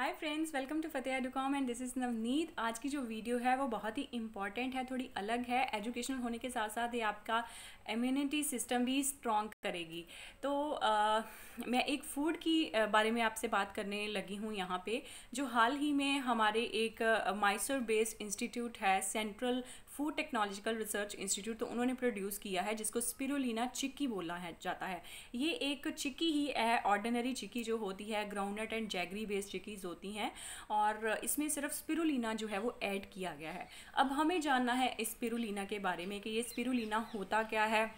hi friends welcome to Fateh Educom and this is Navneet आज की जो वीडियो है वो बहुत ही इंपॉर्टेंट है थोड़ी अलग है एजुकेशनल होने के साथ साथ ये आपका इम्यूनिटी सिस्टम भी स्ट्रॉन्ग करेगी तो आ, मैं एक फूड की बारे में आपसे बात करने लगी हूँ यहाँ पे जो हाल ही में हमारे एक माइसोर बेस्ड इंस्टीट्यूट है central food technological research institute तो उन्होंने प्रोड्यूस किया है जिसको स्पिरुलिना चिक्की बोला है जाता है ये एक चिक्की ही है ऑर्डिनरी चिक्की जो होती है groundnut and jaggery based chikkis होती हैं और इसमें सिर्फ स्पिरुलिना जो है वो ऐड किया गया है अब हमें जानना है इस स्पिरुलिना के बारे में कि ये स्पिरुलिना होता क्या है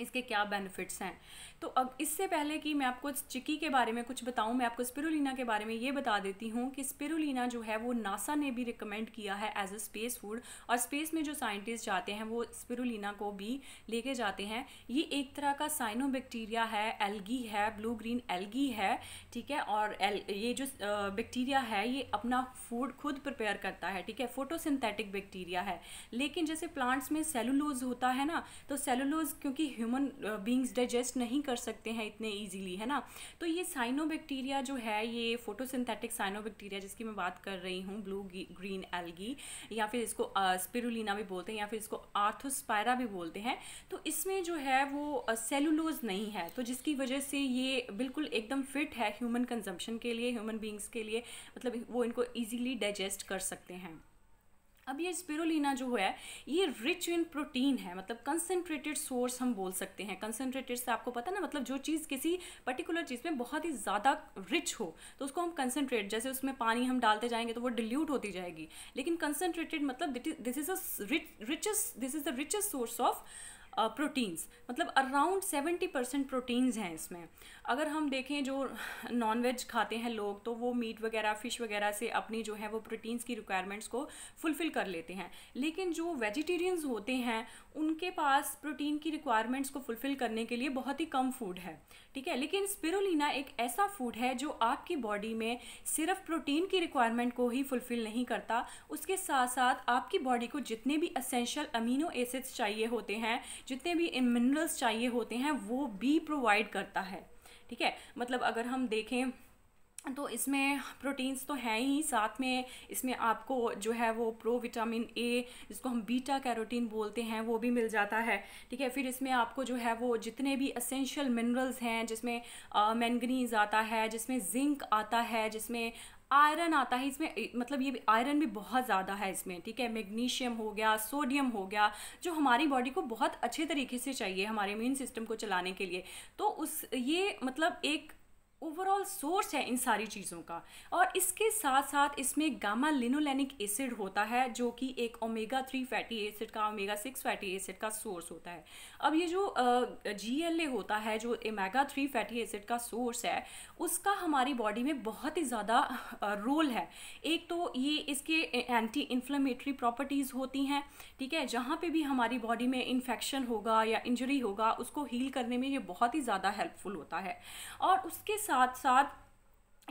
इसके क्या बेनिफिट्स हैं तो अब इससे पहले कि मैं आपको चिकी के बारे में कुछ बताऊं मैं आपको स्पिरुलिना के बारे में ये बता देती हूँ कि स्पिरुलिना जो है वो नासा ने भी रिकमेंड किया है एज अ स्पेस फूड और स्पेस में जो साइंटिस्ट जाते हैं वो स्पिरुलिना को भी लेके जाते हैं ये एक तरह का साइनो बैक्टीरिया है एल्गी है ब्लू ग्रीन एल्गी है ठीक है और एल ये जो बैक्टीरिया है ये अपना फूड खुद प्रिपेयर करता है ठीक है फोटोसिंथेटिक बैक्टीरिया है लेकिन जैसे प्लांट्स में सेलुलोज होता है ना तो सेलुलोज क्योंकि ह्यूमन बींग्स डाइजेस्ट नहीं कर कर सकते हैं इतने ईजिली है ना तो ये साइनोबैक्टीरिया जो है ये फोटोसिंथेटिक साइनोबैक्टीरिया जिसकी मैं बात कर रही हूँ ब्लू ग्रीन एल्गी या फिर इसको स्पिरुलिना भी बोलते हैं या फिर इसको आर्थोस्पायरा भी बोलते हैं तो इसमें जो है वो सेलुलोज नहीं है तो जिसकी वजह से ये बिल्कुल एकदम फिट है ह्यूमन कंजम्पशन के लिए ह्यूमन बींग्स के लिए मतलब वो इनको ईजीली डाइजेस्ट कर सकते हैं अब ये स्पिरुलिना जो है ये रिच इन प्रोटीन है मतलब कंसनट्रेटेड सोर्स हम बोल सकते हैं कंसनट्रेटेड से आपको पता ना मतलब जो चीज़ किसी पर्टिकुलर चीज़ में बहुत ही ज़्यादा रिच हो तो उसको हम कंसनट्रेट जैसे उसमें पानी हम डालते जाएंगे तो वो डिल्यूट होती जाएगी लेकिन कंसनट्रेटेड मतलब this is a rich richest this is the richest source of proteins मतलब अराउंड सेवेंटी परसेंट प्रोटीन्स हैं इसमें अगर हम देखें जो नॉन वेज खाते हैं लोग तो वो मीट वगैरह फ़िश वगैरह से अपनी जो है वो प्रोटीन्स की रिक्वायरमेंट्स को फुलफ़िल कर लेते हैं लेकिन जो वेजिटेरियंस होते हैं उनके पास प्रोटीन की रिक्वायरमेंट्स को फुलफ़िल करने के लिए बहुत ही कम फूड है ठीक है लेकिन स्पिरोलिना एक ऐसा फूड है जो आपकी बॉडी में सिर्फ प्रोटीन की रिक्वायरमेंट को ही फुलफ़िल नहीं करता उसके साथ साथ आपकी बॉडी को जितने भी असेंशियल अमीनो एसिड्स चाहिए होते हैं जितने भी मिनरल्स चाहिए होते हैं वो भी प्रोवाइड करता है ठीक है मतलब अगर हम देखें तो इसमें प्रोटीन्स तो हैं ही साथ में इसमें आपको जो है वो प्रो विटामिन ए जिसको हम बीटा कैरोटीन बोलते हैं वो भी मिल जाता है ठीक है फिर इसमें आपको जो है वो जितने भी असेंशियल मिनरल्स हैं जिसमें मैंगनीज आता है जिसमें जिंक आता है जिसमें आयरन आता है इसमें मतलब ये आयरन भी बहुत ज़्यादा है इसमें ठीक है मैग्नीशियम हो गया सोडियम हो गया जो हमारी बॉडी को बहुत अच्छे तरीके से चाहिए हमारे इम्यून सिस्टम को चलाने के लिए तो उस ये मतलब एक ओवरऑल सोर्स है इन सारी चीज़ों का और इसके साथ साथ इसमें गामा लिनोलैनिक एसिड होता है जो कि एक ओमेगा थ्री फैटी एसिड का ओमेगा सिक्स फैटी एसिड का सोर्स होता है अब ये जो जी एल ए होता है जो ओमेगा थ्री फैटी एसिड का सोर्स है उसका हमारी बॉडी में बहुत ही ज़्यादा रोल है एक तो ये इसके एंटी इन्फ्लेमेटरी प्रॉपर्टीज़ होती हैं ठीक है जहाँ पर भी हमारी बॉडी में इन्फेक्शन होगा या इंजरी होगा उसको हील करने में ये बहुत ही ज़्यादा हेल्पफुल होता है और उसके साथ साथ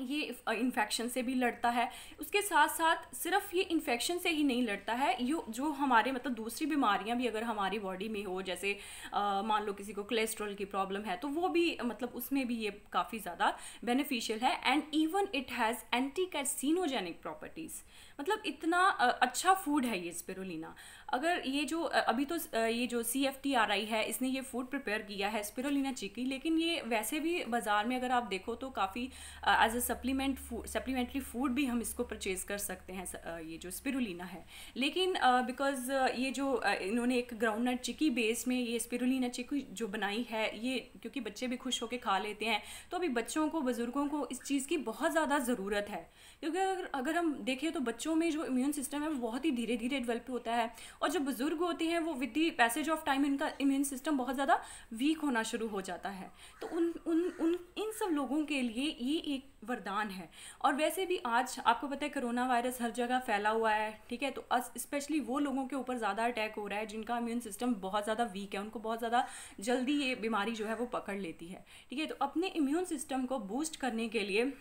ये इन्फेक्शन से भी लड़ता है उसके साथ साथ सिर्फ ये इन्फेक्शन से ही नहीं लड़ता है यो जो हमारे मतलब दूसरी बीमारियां भी अगर हमारी बॉडी में हो जैसे मान लो किसी को कोलेस्ट्रॉल की प्रॉब्लम है तो वो भी मतलब उसमें भी ये काफ़ी ज़्यादा बेनिफिशियल है and even it has anti carcinogenic properties मतलब इतना अच्छा फूड है ये स्पिरोलिना अगर ये जो अभी तो ये जो C F T R I है इसने ये फूड प्रिपेयर किया है स्पिरुलिना चिकी लेकिन ये वैसे भी बाज़ार में अगर आप देखो तो काफ़ी as a supplement food supplementary food भी हम इसको परचेज़ कर सकते हैं ये जो स्पिरुलिना है लेकिन बिकॉज ये जो इन्होंने एक ग्राउंड नट चिकी बेस में ये स्पिरुलिना चिकी जो बनाई है ये क्योंकि बच्चे भी खुश होकर खा लेते हैं तो अभी बच्चों को बुज़ुर्गों को इस चीज़ की बहुत ज़्यादा ज़रूरत है क्योंकि अगर अगर हम देखें तो बच्चों में जो इम्यून सिस्टम है वो बहुत ही धीरे धीरे डेवलप होता है और जो बुज़ुर्ग होते हैं वो with the passage of time इनका इम्यून सिस्टम बहुत ज़्यादा वीक होना शुरू हो जाता है तो उन उन उन इन सब लोगों के लिए ये एक वरदान है और वैसे भी आज आपको पता है कोरोना वायरस हर जगह फैला हुआ है ठीक है तो स्पेशली वो लोगों के ऊपर ज़्यादा अटैक हो रहा है जिनका इम्यून सिस्टम बहुत ज़्यादा वीक है उनको बहुत ज़्यादा जल्दी ये बीमारी जो है वो पकड़ लेती है ठीक है तो अपने इम्यून सिस्टम को बूस्ट करने के लिए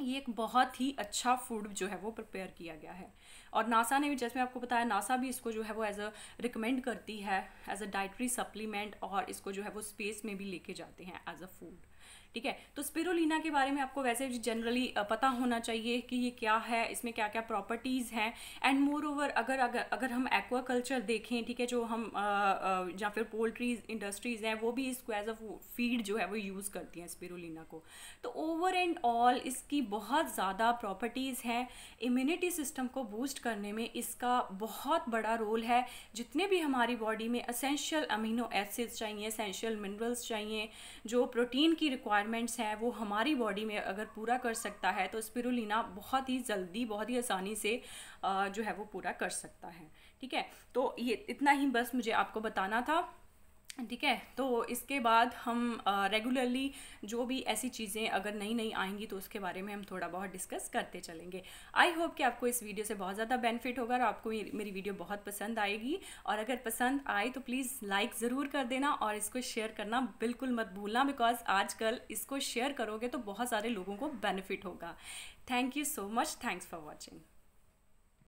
ये एक बहुत ही अच्छा फूड जो है वो प्रिपेयर किया गया है और नासा ने भी जैसे मैं आपको बताया नासा भी इसको जो है वो एज अ रिकमेंड करती है एज अ डाइटरी सप्लीमेंट और इसको जो है वो स्पेस में भी लेके जाते हैं एज अ फूड ठीक है तो स्पिरोलिना के बारे में आपको वैसे जनरली पता होना चाहिए कि ये क्या है इसमें क्या क्या प्रॉपर्टीज़ हैं एंड मोर ओवर अगर अगर अगर हम एक्वा कल्चर देखें ठीक है जो हम या फिर पोल्ट्री इंडस्ट्रीज़ हैं वो भी इसको एज अ फीड जो है वो यूज़ करती हैं स्पिरोलिना को तो ओवर एंड ऑल इसकी बहुत ज़्यादा प्रॉपर्टीज़ हैं इम्यूनिटी सिस्टम को बूस्ट करने में इसका बहुत बड़ा रोल है जितने भी हमारी बॉडी में असेंशियल अमीनो एसिड्स चाहिए असेंशियल मिनरल्स चाहिए जो प्रोटीन की रिक्वायरमेंट्स हैं वो हमारी बॉडी में अगर पूरा कर सकता है तो स्पिरुलिना बहुत ही जल्दी बहुत ही आसानी से जो है वो पूरा कर सकता है ठीक है तो ये इतना ही बस मुझे आपको बताना था ठीक है तो इसके बाद हम रेगुलरली जो भी ऐसी चीज़ें अगर नई नई आएंगी तो उसके बारे में हम थोड़ा बहुत डिस्कस करते चलेंगे आई होप कि आपको इस वीडियो से बहुत ज़्यादा बेनिफिट होगा और आपको मेरी वीडियो बहुत पसंद आएगी और अगर पसंद आए तो प्लीज़ लाइक ज़रूर कर देना और इसको शेयर करना बिल्कुल मत भूलना बिकॉज आजकल इसको शेयर करोगे तो बहुत सारे लोगों को बेनिफिट होगा thank you so much thanks for watching